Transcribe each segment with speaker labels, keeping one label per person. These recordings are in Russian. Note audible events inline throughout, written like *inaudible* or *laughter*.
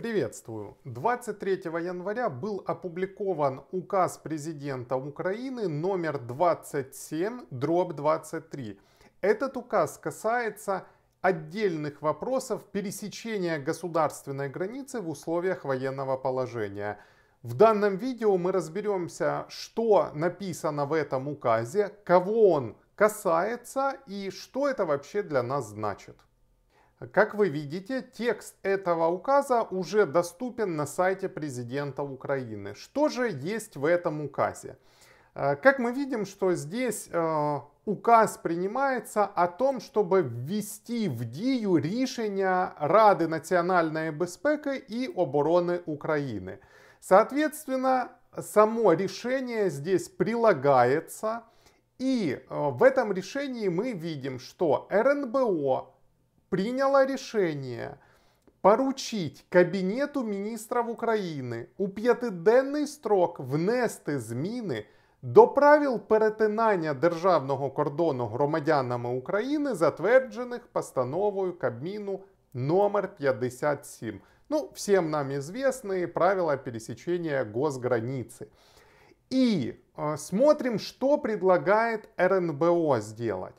Speaker 1: Приветствую. 23 января был опубликован указ президента Украины номер 27 дробь 23. Этот указ касается отдельных вопросов пересечения государственной границы в условиях военного положения. В данном видео мы разберемся, что написано в этом указе, кого он касается и что это вообще для нас значит. Как вы видите, текст этого указа уже доступен на сайте президента Украины. Что же есть в этом указе? Э, как мы видим, что здесь э, указ принимается о том, чтобы ввести в дию решения Рады национальной безпеки и обороны Украины. Соответственно, само решение здесь прилагается, и э, в этом решении мы видим, что РНБО приняла решение поручить Кабінету міністрів України у п'ятиденний строк внести зміни до правил перетинання державного кордону громадянами України, затверджених постановою Кабміну номер 57. Ну, всем нам известные правила пересечения госграницы. И э, смотрим, что предлагает РНБО сделать.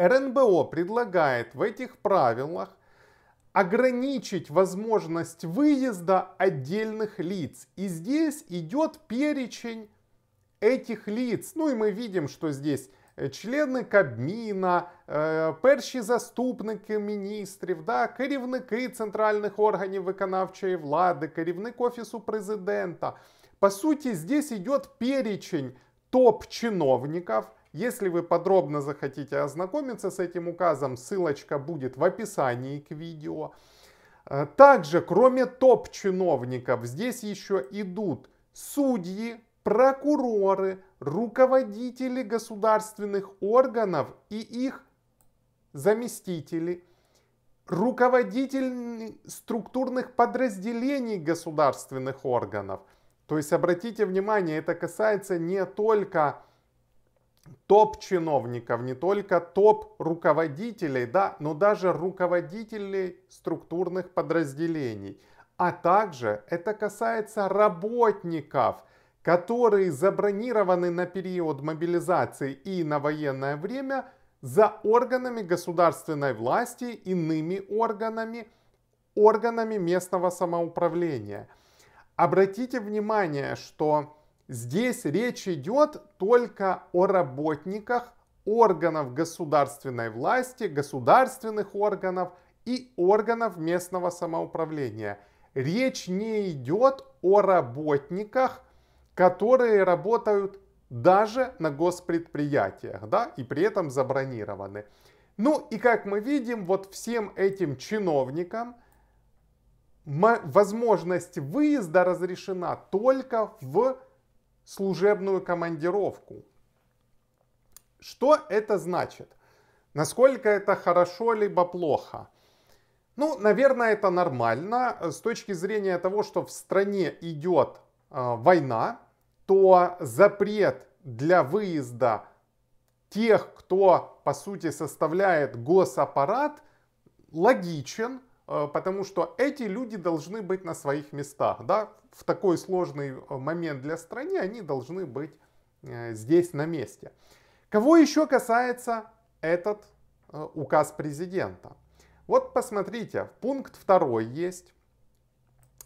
Speaker 1: РНБО предлагает в этих правилах ограничить возможность выезда отдельных лиц. И здесь идет перечень этих лиц. Ну и мы видим, что здесь э, Члени Кабміна, э, перші заступники министров, да, керівники центральних органів виконавчої влади, керівник офису президента. По сути, здесь идет перечень топ чиновников. Если вы подробно захотите ознакомиться с этим указом, ссылочка будет в описании к видео. Э, также, кроме топ-чиновников, здесь еще идут судьи, прокуроры, руководители государственных органов и их заместители, руководители структурных подразделений государственных органов. То есть, обратите внимание, это касается не только топ-чиновников, не только топ-руководителей, да, но даже руководителей структурных подразделений. А также это касается работников, которые забронированы на период мобилизации и на военное время за органами государственной власти, иными органами, органами местного самоуправления. Обратите внимание, что Здесь речь идет только о работниках органов государственной власти, государственных органов и органов местного самоуправления. Речь не идет о работниках, которые работают даже на госпредприятиях, да, и при этом забронированы. Ну и как мы видим, вот всем этим чиновникам возможность выезда разрешена только в служебную командировку. Что это значит? Насколько это хорошо либо плохо? Ну, наверное, это нормально. С точки зрения того, что в стране идет э, война, то запрет для выезда тех, кто, по сути, составляет госаппарат, логичен, Э, потому что эти люди должны быть на своих местах. Да? В такой сложный э, момент для страны они должны быть э, здесь на месте. Кого еще касается этот указ президента? Вот посмотрите, пункт второй есть,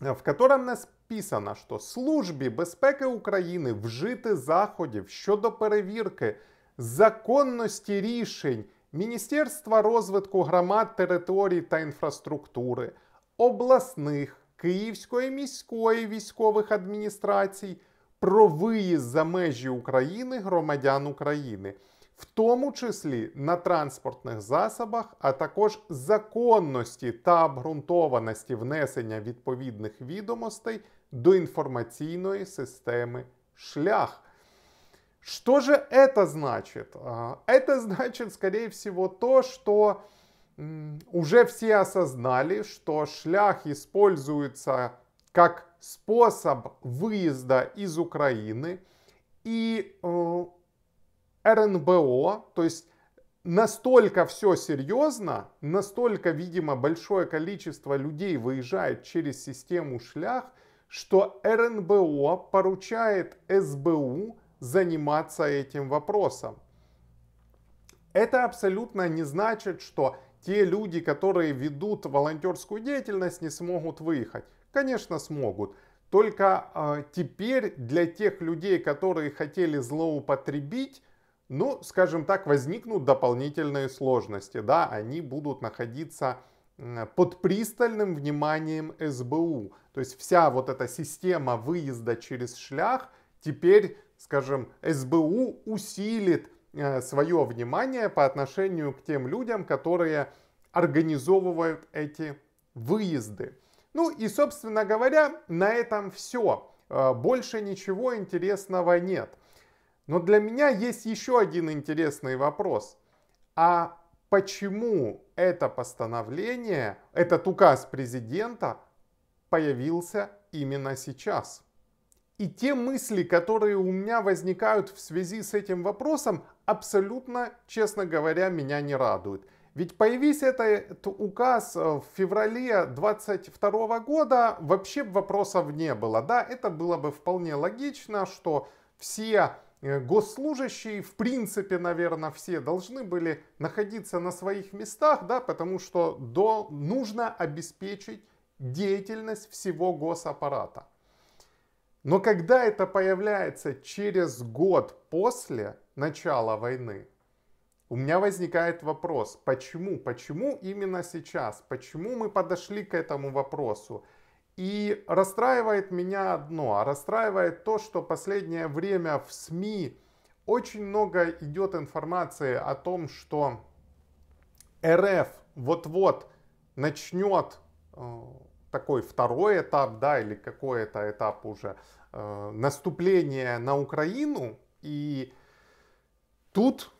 Speaker 1: в котором написано, що службі безпеки України вжити заходів щодо перевірки законності рішень Міністерства розвитку громад, територій та інфраструктури, обласних Київської міської військових адміністрацій про виїзд за межі України громадян України, в тому числі на транспортних засобах, а також законності та обґрунтованості внесення відповідних відомостей до інформаційної системи шлях. Что же это значит? А, это *laughs* значит, скорее всего, то, что уже все осознали, что шлях используется как способ выезда из Украины. И э, РНБО, то есть настолько все серьезно, настолько, видимо, большое количество людей выезжает через систему шлях, что РНБО поручает СБУ заниматься этим вопросом. Это абсолютно не значит, что те люди, которые ведут волонтерскую деятельность, не смогут выехать. Конечно, смогут. Только э, теперь для тех людей, которые хотели злоупотребить, ну, скажем так, возникнут дополнительные сложности. Да, они будут находиться под пристальным вниманием СБУ. То есть вся вот эта система выезда через шлях теперь скажем, СБУ усилит э, свое внимание по отношению к тем людям, которые организовывают эти выезды. Ну и, собственно говоря, на этом все. Э, больше ничего интересного нет. Но для меня есть еще один интересный вопрос. А почему это постановление, этот указ президента появился именно сейчас? И те мысли, которые у меня возникают в связи с этим вопросом, абсолютно, честно говоря, меня не радуют. Ведь появись этот указ э, в феврале 22 года, вообще вопросов не было. Да, это было бы вполне логично, что все э, госслужащие, в принципе, наверное, все должны были находиться на своих местах, да, потому что до, нужно обеспечить деятельность всего госаппарата. Но когда это появляется через год после начала войны, у меня возникает вопрос, почему, почему именно сейчас, почему мы подошли к этому вопросу? И расстраивает меня одно, а расстраивает то, что последнее время в СМИ очень много идет информации о том, что РФ вот-вот начнет э, такой второй этап, да, или какой то этап уже, э, наступление на Украину. И тут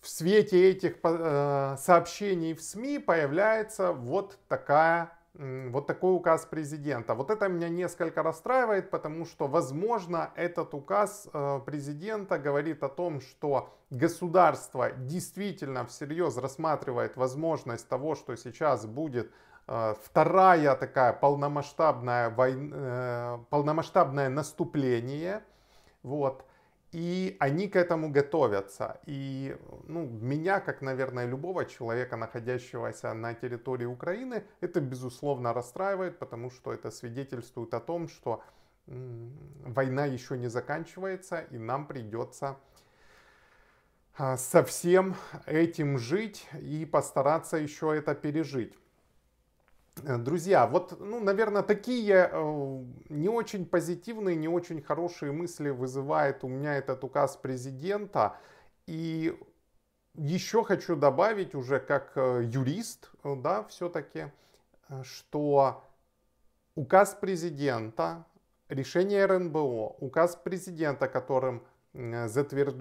Speaker 1: в свете этих э, сообщений в СМИ появляется вот такая вот такой указ президента. Вот это меня несколько расстраивает, потому что, возможно, этот указ э, президента говорит о том, что государство действительно всерьез рассматривает возможность того, что сейчас будет Э, вторая такая полномасштабная война, э, полномасштабное наступление, вот, и они к этому готовятся. И ну, меня, как, наверное, любого человека, находящегося на территории Украины, это, безусловно, расстраивает, потому что это свидетельствует о том, что война еще не заканчивается, и нам придется э, со всем этим жить и постараться еще это пережить. Э, друзья, вот, ну, наверное, такие э, не очень позитивные, не очень хорошие мысли вызывает у меня этот указ президента. И еще хочу добавить уже как э, юрист, да, все-таки, что указ президента, решение РНБО, указ президента, которым затверд...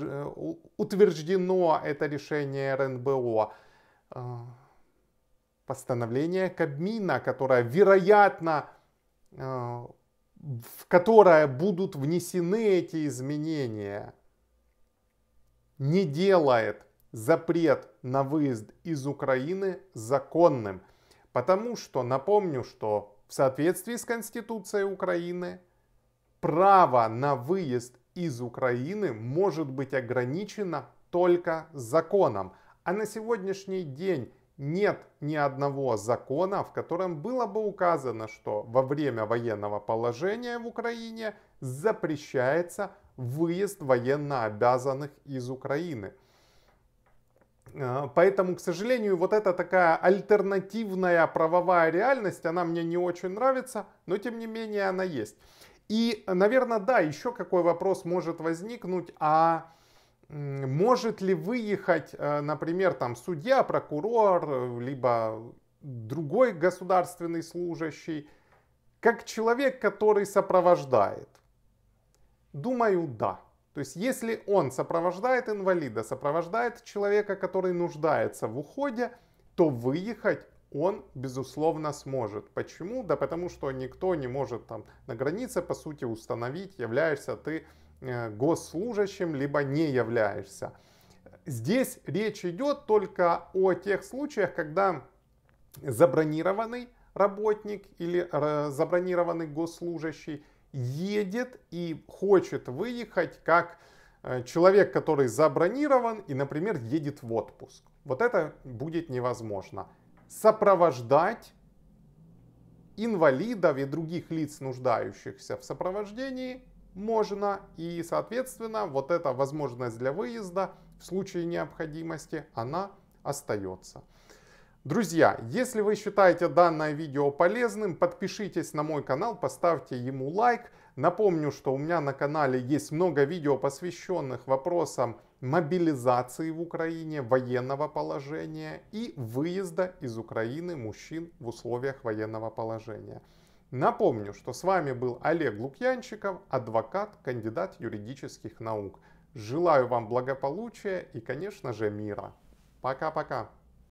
Speaker 1: утверждено это решение РНБО, постановление Кабмина, которое, вероятно, э, в которое будут внесены эти изменения, не делает запрет на выезд из Украины законным. Потому что, напомню, что в соответствии с Конституцией Украины право на выезд из Украины может быть ограничено только законом. А на сегодняшний день нет ни одного закона, в котором было бы указано, что во время военного положения в Украине запрещается выезд военно обязанных из Украины. Э, поэтому, к сожалению, вот эта такая альтернативная правовая реальность, она мне не очень нравится, но тем не менее она есть. И, наверное, да, еще какой вопрос может возникнуть, а может ли выехать, э, например, там судья, прокурор, э, либо другой государственный служащий, как человек, который сопровождает? Думаю, да. То есть, если он сопровождает инвалида, сопровождает человека, который нуждается в уходе, то выехать он, безусловно, сможет. Почему? Да потому что никто не может там на границе, по сути, установить, являешься ты Э, госслужащим, либо не являешься. Здесь речь идет только о тех случаях, когда забронированный работник или э, забронированный госслужащий едет и хочет выехать как э, человек, который забронирован и, например, едет в отпуск. Вот это будет невозможно. Сопровождать инвалидов и других лиц, нуждающихся в сопровождении, можно. И, соответственно, вот эта возможность для выезда в случае необходимости, она остается. Друзья, если вы считаете данное видео полезным, подпишитесь на мой канал, поставьте ему лайк. Напомню, что у меня на канале есть много видео, посвященных вопросам мобилизации в Украине, военного положения и выезда из Украины мужчин в условиях военного положения. Напомню, что с вами был Олег Лукьянчиков, адвокат, кандидат юридических наук. Желаю вам благополучия и, конечно же, мира. Пока-пока.